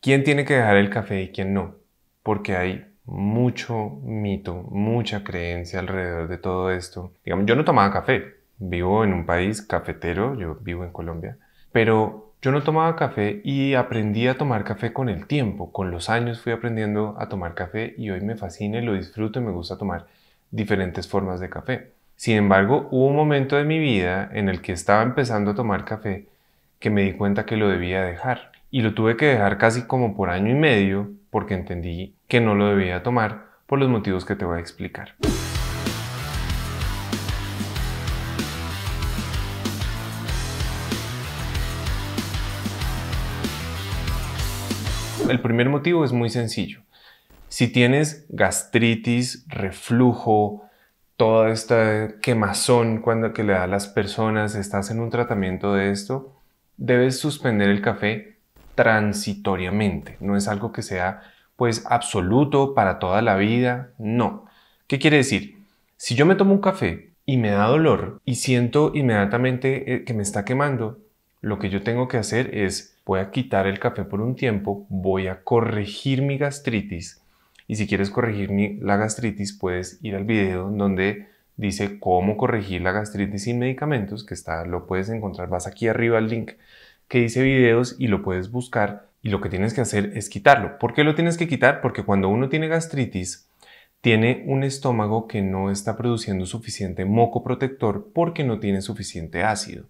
quién tiene que dejar el café y quién no, porque hay mucho mito, mucha creencia alrededor de todo esto. Digamos, yo no tomaba café, vivo en un país cafetero, yo vivo en Colombia, pero yo no tomaba café y aprendí a tomar café con el tiempo, con los años fui aprendiendo a tomar café y hoy me fascina y lo disfruto y me gusta tomar diferentes formas de café. Sin embargo, hubo un momento de mi vida en el que estaba empezando a tomar café que me di cuenta que lo debía dejar y lo tuve que dejar casi como por año y medio porque entendí que no lo debía tomar por los motivos que te voy a explicar. El primer motivo es muy sencillo. Si tienes gastritis, reflujo, toda esta quemazón cuando que le da a las personas, estás en un tratamiento de esto, debes suspender el café transitoriamente, no es algo que sea pues absoluto para toda la vida, no. ¿Qué quiere decir? Si yo me tomo un café y me da dolor y siento inmediatamente eh, que me está quemando, lo que yo tengo que hacer es voy a quitar el café por un tiempo, voy a corregir mi gastritis y si quieres corregir la gastritis puedes ir al video donde dice cómo corregir la gastritis sin medicamentos que está lo puedes encontrar vas aquí arriba al link que hice videos y lo puedes buscar y lo que tienes que hacer es quitarlo. ¿Por qué lo tienes que quitar? Porque cuando uno tiene gastritis, tiene un estómago que no está produciendo suficiente moco protector porque no tiene suficiente ácido.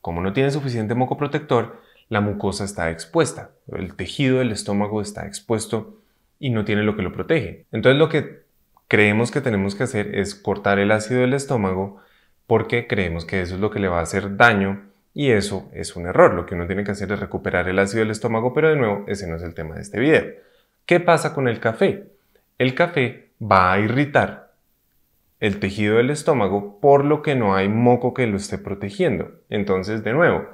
Como no tiene suficiente moco protector, la mucosa está expuesta, el tejido del estómago está expuesto y no tiene lo que lo protege. Entonces lo que creemos que tenemos que hacer es cortar el ácido del estómago porque creemos que eso es lo que le va a hacer daño y eso es un error. Lo que uno tiene que hacer es recuperar el ácido del estómago, pero de nuevo, ese no es el tema de este video. ¿Qué pasa con el café? El café va a irritar el tejido del estómago, por lo que no hay moco que lo esté protegiendo. Entonces, de nuevo,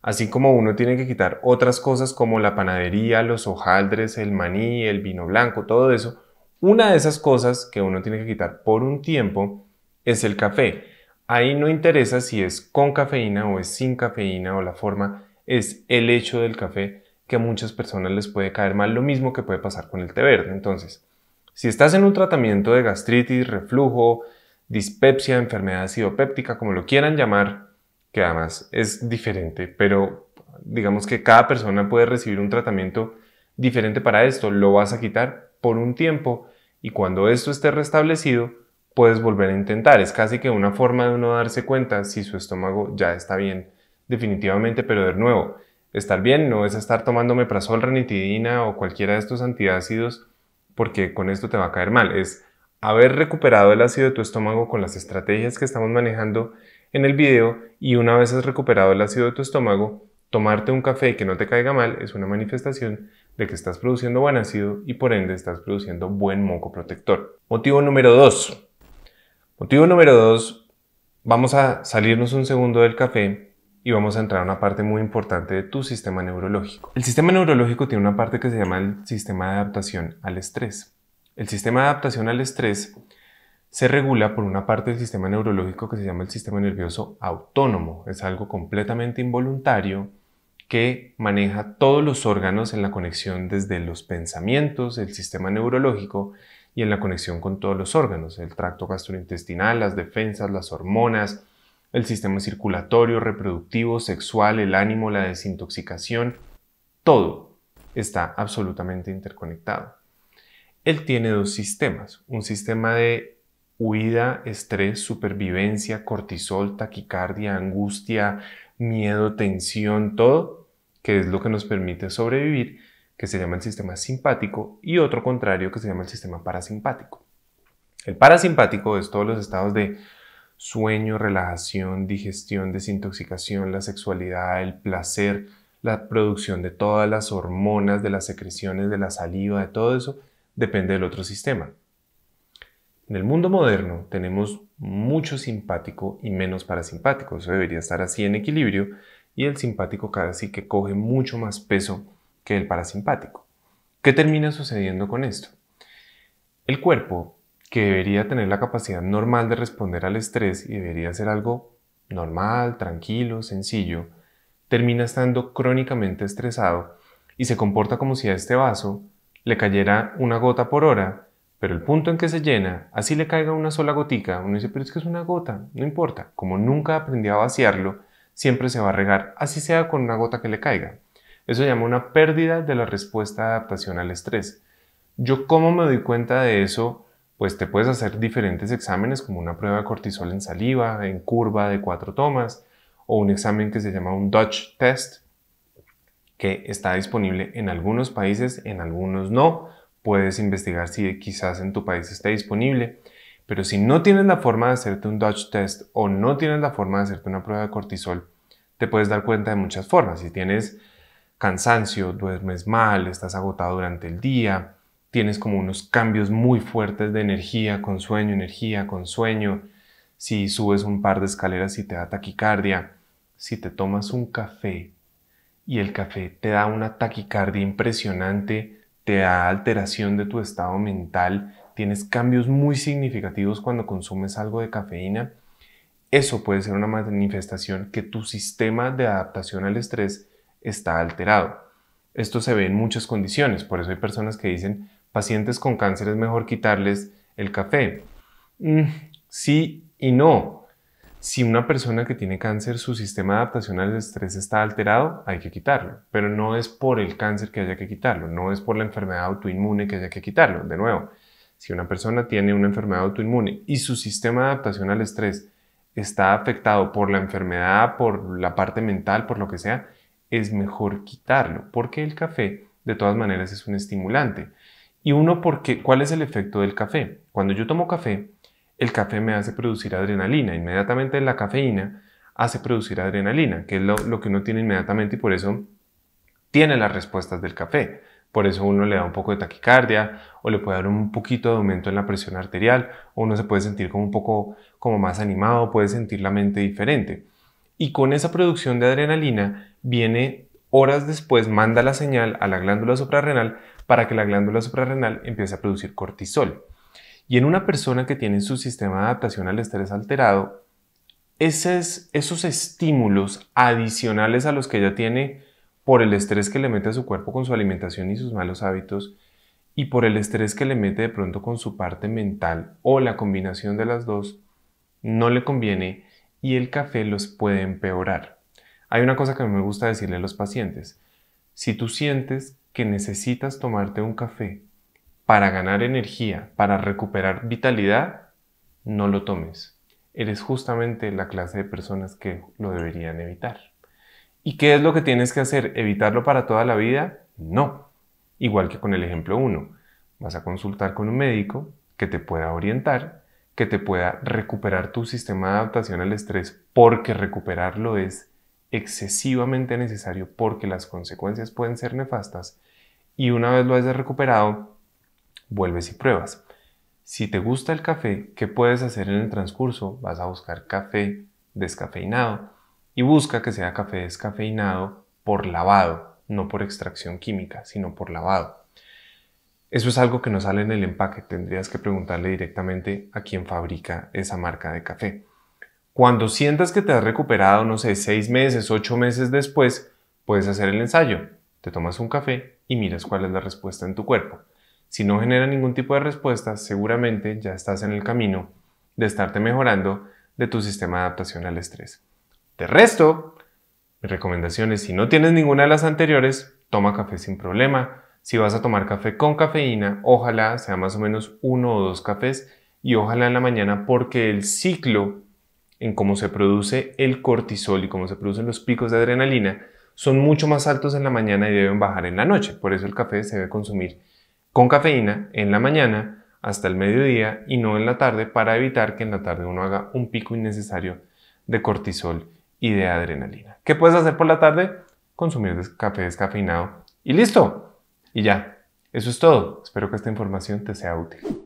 así como uno tiene que quitar otras cosas como la panadería, los hojaldres, el maní, el vino blanco, todo eso, una de esas cosas que uno tiene que quitar por un tiempo es el café. Ahí no interesa si es con cafeína o es sin cafeína o la forma, es el hecho del café que a muchas personas les puede caer mal, lo mismo que puede pasar con el té verde. Entonces, si estás en un tratamiento de gastritis, reflujo, dispepsia, enfermedad acidopéptica, como lo quieran llamar, que además es diferente, pero digamos que cada persona puede recibir un tratamiento diferente para esto, lo vas a quitar por un tiempo y cuando esto esté restablecido, puedes volver a intentar. Es casi que una forma de uno darse cuenta si su estómago ya está bien definitivamente, pero de nuevo, estar bien no es estar tomando meprazol, ranitidina o cualquiera de estos antiácidos porque con esto te va a caer mal. Es haber recuperado el ácido de tu estómago con las estrategias que estamos manejando en el video y una vez has recuperado el ácido de tu estómago, tomarte un café que no te caiga mal es una manifestación de que estás produciendo buen ácido y por ende estás produciendo buen moco protector. Motivo número 2. Motivo número dos, vamos a salirnos un segundo del café y vamos a entrar a una parte muy importante de tu sistema neurológico. El sistema neurológico tiene una parte que se llama el sistema de adaptación al estrés. El sistema de adaptación al estrés se regula por una parte del sistema neurológico que se llama el sistema nervioso autónomo. Es algo completamente involuntario que maneja todos los órganos en la conexión desde los pensamientos, el sistema neurológico y en la conexión con todos los órganos, el tracto gastrointestinal, las defensas, las hormonas, el sistema circulatorio, reproductivo, sexual, el ánimo, la desintoxicación, todo está absolutamente interconectado. Él tiene dos sistemas, un sistema de huida, estrés, supervivencia, cortisol, taquicardia, angustia, miedo, tensión, todo, que es lo que nos permite sobrevivir, que se llama el sistema simpático, y otro contrario que se llama el sistema parasimpático. El parasimpático es todos los estados de sueño, relajación, digestión, desintoxicación, la sexualidad, el placer, la producción de todas las hormonas, de las secreciones, de la saliva, de todo eso, depende del otro sistema. En el mundo moderno tenemos mucho simpático y menos parasimpático, eso debería estar así en equilibrio y el simpático sí que coge mucho más peso que el parasimpático. ¿Qué termina sucediendo con esto? El cuerpo, que debería tener la capacidad normal de responder al estrés y debería ser algo normal, tranquilo, sencillo, termina estando crónicamente estresado y se comporta como si a este vaso le cayera una gota por hora, pero el punto en que se llena, así le caiga una sola gotica, uno dice, pero es que es una gota, no importa, como nunca aprendí a vaciarlo, siempre se va a regar, así sea con una gota que le caiga. Eso llama una pérdida de la respuesta de adaptación al estrés. Yo cómo me doy cuenta de eso, pues te puedes hacer diferentes exámenes como una prueba de cortisol en saliva, en curva de cuatro tomas, o un examen que se llama un Dutch Test, que está disponible en algunos países, en algunos no. Puedes investigar si quizás en tu país está disponible. Pero si no tienes la forma de hacerte un Dutch Test o no tienes la forma de hacerte una prueba de cortisol, te puedes dar cuenta de muchas formas. Si tienes cansancio, duermes mal, estás agotado durante el día, tienes como unos cambios muy fuertes de energía con sueño, energía con sueño, si subes un par de escaleras y te da taquicardia, si te tomas un café y el café te da una taquicardia impresionante, te da alteración de tu estado mental, tienes cambios muy significativos cuando consumes algo de cafeína, eso puede ser una manifestación que tu sistema de adaptación al estrés está alterado. Esto se ve en muchas condiciones, por eso hay personas que dicen, pacientes con cáncer es mejor quitarles el café. Mm, sí y no. Si una persona que tiene cáncer, su sistema de adaptación al estrés está alterado, hay que quitarlo. Pero no es por el cáncer que haya que quitarlo, no es por la enfermedad autoinmune que haya que quitarlo. De nuevo, si una persona tiene una enfermedad autoinmune y su sistema de adaptación al estrés está afectado por la enfermedad, por la parte mental, por lo que sea, es mejor quitarlo, porque el café de todas maneras es un estimulante. Y uno, porque, ¿cuál es el efecto del café? Cuando yo tomo café, el café me hace producir adrenalina. Inmediatamente la cafeína hace producir adrenalina, que es lo, que uno tiene inmediatamente y por eso tiene las respuestas del café. Por eso uno le da un poco de taquicardia o le puede dar un poquito de aumento en la presión arterial o uno se puede sentir como un poco como más animado, puede sentir la mente diferente y con esa producción de adrenalina viene horas después, manda la señal a la glándula suprarrenal para que la glándula suprarrenal empiece a producir cortisol. Y en una persona que tiene su sistema de adaptación al estrés alterado, esos, esos estímulos adicionales a los que ella tiene por el estrés que le mete a su cuerpo con su alimentación y sus malos hábitos, y por el estrés que le mete de pronto con su parte mental o la combinación de las dos, no le conviene y el café los puede empeorar. Hay una cosa que me gusta decirle a los pacientes. Si tú sientes que necesitas tomarte un café para ganar energía, para recuperar vitalidad, no lo tomes. Eres justamente la clase de personas que lo deberían evitar. ¿Y qué es lo que tienes que hacer? ¿Evitarlo para toda la vida? No. Igual que con el ejemplo 1. Vas a consultar con un médico que te pueda orientar que te pueda recuperar tu sistema de adaptación al estrés, porque recuperarlo es excesivamente necesario porque las consecuencias pueden ser nefastas. Y una vez lo hayas recuperado, vuelves y pruebas. Si te gusta el café, ¿qué puedes hacer en el transcurso? Vas a buscar café descafeinado y busca que sea café descafeinado por lavado, no por extracción química, sino por lavado. Eso es algo que no sale en el empaque, tendrías que preguntarle directamente a quien fabrica esa marca de café. Cuando sientas que te has recuperado, no sé, seis meses, ocho meses después, puedes hacer el ensayo. Te tomas un café y miras cuál es la respuesta en tu cuerpo. Si no genera ningún tipo de respuesta, seguramente ya estás en el camino de estarte mejorando de tu sistema de adaptación al estrés. De resto, mi recomendación es, si no tienes ninguna de las anteriores, toma café sin problema, si vas a tomar café con cafeína, ojalá sea más o menos uno o dos cafés y ojalá en la mañana porque el ciclo en cómo se produce el cortisol y cómo se producen los picos de adrenalina son mucho más altos en la mañana y deben bajar en la noche. Por eso el café se debe consumir con cafeína en la mañana hasta el mediodía y no en la tarde para evitar que en la tarde uno haga un pico innecesario de cortisol y de adrenalina. ¿Qué puedes hacer por la tarde? Consumir café descafeinado y listo. Y ya, eso es todo. Espero que esta información te sea útil.